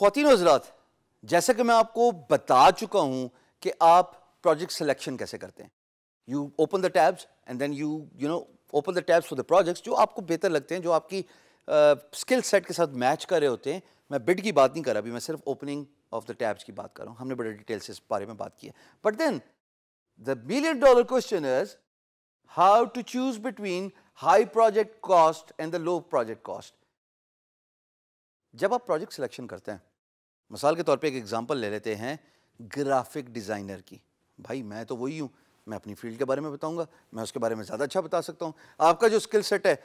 खातिन हजरात जैसा कि मैं आपको बता चुका हूँ कि आप प्रोजेक्ट सिलेक्शन कैसे करते हैं you open the tabs and then you you know open the tabs for the projects जो आपको बेहतर लगते हैं जो आपकी स्किल uh, सेट के साथ मैच कर रहे होते हैं मैं बिड की बात नहीं कर रहा अभी मैं सिर्फ ओपनिंग ऑफ द टैब्स की बात कर रहा हूँ हमने बड़े डिटेल से इस बारे में बात की है but then the million dollar question is how to choose between high project cost and the low project cost जब आप प्रोजेक्ट सिलेक्शन करते हैं मिसाल के तौर पे एक एग्ज़ाम्पल ले लेते हैं ग्राफिक डिज़ाइनर की भाई मैं तो वही हूँ मैं अपनी फील्ड के बारे में बताऊँगा मैं उसके बारे में ज़्यादा अच्छा बता सकता हूँ आपका जो स्किल सेट है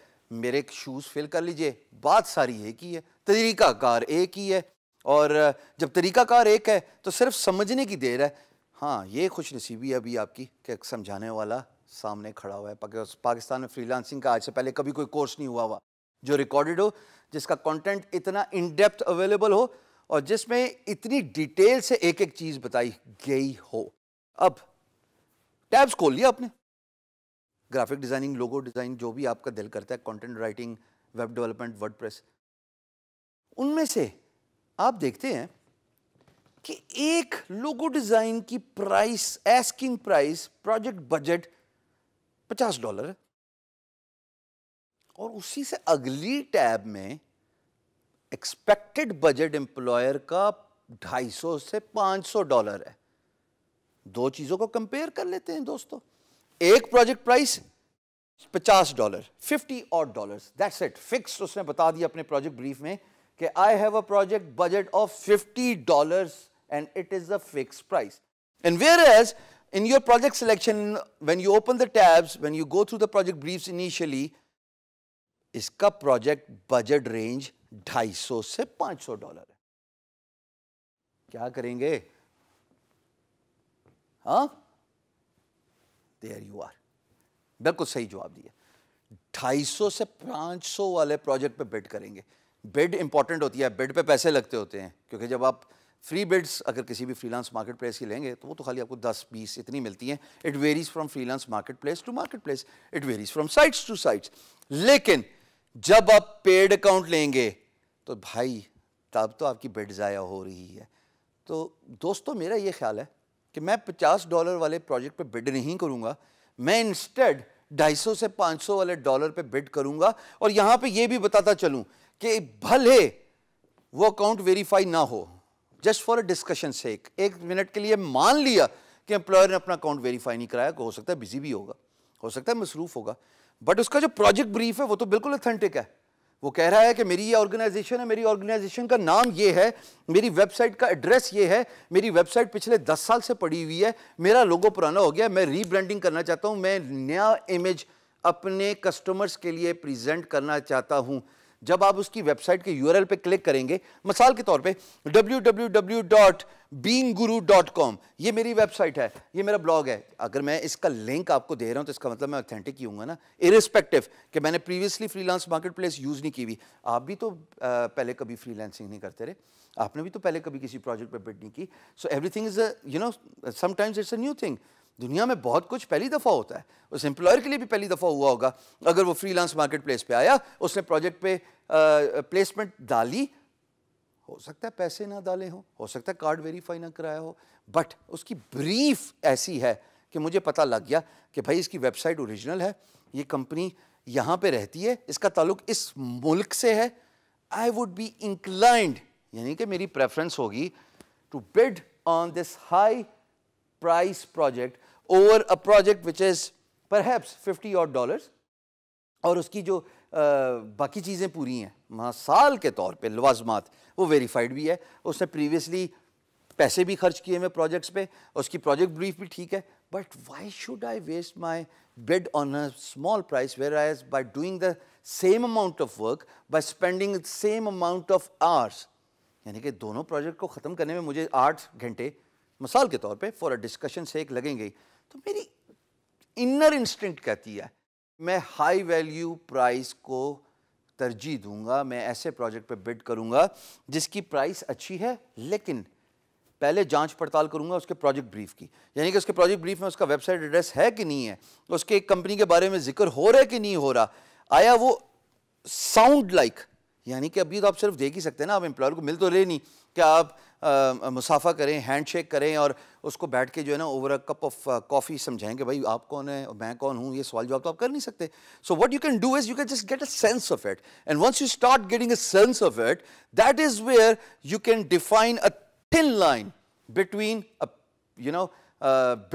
मेरे शूज़ फिल कर लीजिए बात सारी एक ही है तरीकाकार एक ही है और जब तरीकाकार एक है तो सिर्फ समझने की देर है हाँ ये खुश नसीबी है अभी आपकी कि समझाने वाला सामने खड़ा हुआ है पाकिस्तान में फ्रीलांसिंग का आज से पहले कभी कोई कोर्स नहीं हुआ हुआ जो रिकॉर्डेड हो जिसका कंटेंट इतना इन डेप्थ अवेलेबल हो और जिसमें इतनी डिटेल से एक एक चीज बताई गई हो अब टैब्स खोल लिया आपने ग्राफिक डिजाइनिंग लोगो डिजाइन जो भी आपका दिल करता है content writing web development WordPress उनमें से आप देखते हैं कि एक लोगो डिजाइन की price asking price project budget पचास डॉलर है और उसी से अगली टैब में एक्सपेक्टेड बजट एम्प्लॉयर का 250 से 500 डॉलर है दो चीज़ों को कंपेयर कर लेते हैं दोस्तों एक प्रोजेक्ट प्राइस 50 डॉलर 50 और डॉलर दैट्स इट फिक्स उसने बता दिया अपने प्रोजेक्ट ब्रीफ में कि I have a project budget of 50 dollar and it is a fix price and whereas in your project selection when you open the tabs when you go through the project brief initially इसका project budget range ढाई सौ से पांच सौ dollar है क्या करेंगे हाँ देर यू आर बिल्कुल सही जवाब दिया सौ से पांच सौ वाले प्रोजेक्ट पे बिड करेंगे बिड इंपॉर्टेंट होती है बिड पे पैसे लगते होते हैं क्योंकि जब आप फ्री बिड्स अगर किसी भी फ्रीलांस मार्केट प्लेस की लेंगे तो वो तो खाली आपको 10 20 इतनी मिलती हैं it varies from freelance marketplace to marketplace it varies from sites to sites लेकिन जब आप पेड अकाउंट लेंगे तो भाई तब तो आपकी बेड ज़ाया हो रही है तो दोस्तों मेरा ये ख्याल है कि मैं पचास डॉलर वाले प्रोजेक्ट पे बिड नहीं करूँगा मैं इंस्टेड ढाई सौ से पाँच सौ वाले डॉलर पे बिड करूँगा और यहाँ पे ये भी बताता चलूँ कि भले वो अकाउंट वेरीफाई ना हो just for a discussion sake एक मिनट के लिए मान लिया कि एम्प्लॉयर ने अपना अकाउंट वेरीफाई नहीं कराया हो सकता है बिजी भी होगा हो सकता है मसरूफ़ होगा बट उसका जो प्रोजेक्ट ब्रीफ है वो तो बिल्कुल अथेंटिक है वो कह रहा है कि मेरी ये ऑर्गेनाइजेशन है मेरी ऑर्गेनाइजेशन का नाम ये है मेरी वेबसाइट का एड्रेस ये है मेरी वेबसाइट पिछले दस साल से पड़ी हुई है मेरा लोगो पुराना हो गया मैं रीब्रांडिंग करना चाहता हूँ मैं नया इमेज अपने कस्टमर्स के लिए प्रेजेंट करना चाहता हूँ जब आप उसकी वेबसाइट के यूआरएल पे क्लिक करेंगे मिसाल के तौर पे www.beingguru.com ये मेरी वेबसाइट है ये मेरा ब्लॉग है अगर मैं इसका लिंक आपको दे रहा हूँ तो इसका मतलब मैं ऑथेंटिक ही हूँगा ना इरिस्पेक्टिव कि मैंने previously freelance marketplace use नहीं की हुई आप भी तो पहले कभी फ्रीलांसिंग नहीं करते रहे आपने भी तो पहले कभी किसी प्रोजेक्ट पर बिट नहीं की so everything is you know sometimes it's a new thing दुनिया में बहुत कुछ पहली दफ़ा होता है उस एम्प्लॉयर के लिए भी पहली दफ़ा हुआ होगा अगर वो फ्रीलांस मार्केट प्लेस पर आया उसने प्रोजेक्ट पे प्लेसमेंट डाली हो सकता है पैसे ना डाले हो हो सकता है कार्ड वेरीफाई ना कराया हो बट उसकी ब्रीफ ऐसी है कि मुझे पता लग गया कि भाई इसकी वेबसाइट ओरिजिनल है ये कंपनी यहाँ पे रहती है इसका ताल्लुक इस मुल्क से है आई वुड बी इंक्लाइंड यानी कि मेरी प्रेफरेंस होगी to bid on this high price project over a project which is perhaps 50 odd dollars और उसकी जो आ, बाकी चीज़ें पूरी हैं वहाँ साल के तौर पे लवाजमात वो वेरीफाइड भी है उसने प्रीवियसली पैसे भी खर्च किए हुए प्रोजेक्ट्स पे उसकी प्रोजेक्ट ब्रीफ भी ठीक है but why should I waste my bid on a small price where I age by doing the same amount of work by spending same amount of hours यानी कि दोनों प्रोजेक्ट को ख़त्म करने में मुझे आठ घंटे मिसाल के तौर पे फॉर अ डिस्कशन से एक लगेंगे तो मेरी इनर इंस्टिंक्ट कहती है मैं हाई वैल्यू प्राइस को तरजीह दूंगा मैं ऐसे प्रोजेक्ट पे बिड करूंगा जिसकी प्राइस अच्छी है लेकिन पहले जांच पड़ताल करूंगा उसके प्रोजेक्ट ब्रीफ की यानी कि उसके प्रोजेक्ट ब्रीफ में उसका वेबसाइट एड्रेस है कि नहीं है उसके कंपनी के बारे में जिक्र हो रहा है कि नहीं हो रहा आया वो साउंड लाइक like, यानी कि अभी तो आप सिर्फ देख ही सकते हैं ना आप एम्प्लॉयर को मिल तो रहे नहीं कि आप आ, मुसाफा करें हैंड शेक करें और उसको बैठ के जो है ना over a cup of coffee समझाएं कि भाई आप कौन है मैं कौन हूँ ये सवाल जवाब तो आप कर नहीं सकते so what you can do is you can just get a sense of it and once you start getting a sense of it that is where you can define a thin line between you know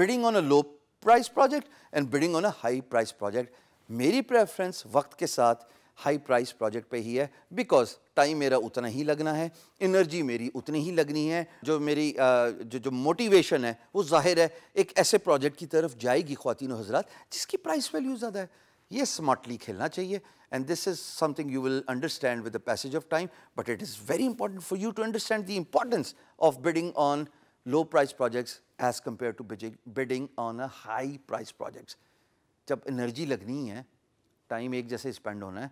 bidding on a low price project and bidding on a high price project मेरी preference वक्त के साथ high price project पे ही है because time मेरा उतना ही लगना है एनर्जी मेरी उतनी ही लगनी है जो मेरी जो जो मोटिवेशन है वो जाहिर है एक ऐसे प्रोजेक्ट की तरफ जाएगी खातिन हजरात जिसकी प्राइस वैल्यू ज़्यादा है ये स्मार्टली खेलना चाहिए and this is something you will understand with the passage of time but it is very important for you to understand the importance of bidding on low price projects as compare to bidding on a high price projects जब energy लगनी है time एक जैसे spend होना है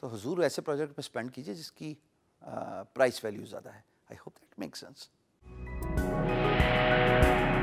तो हजूर ऐसे प्रोजेक्ट में स्पेंड कीजिए जिसकी प्राइस वैल्यू ज़्यादा है I hope that make sense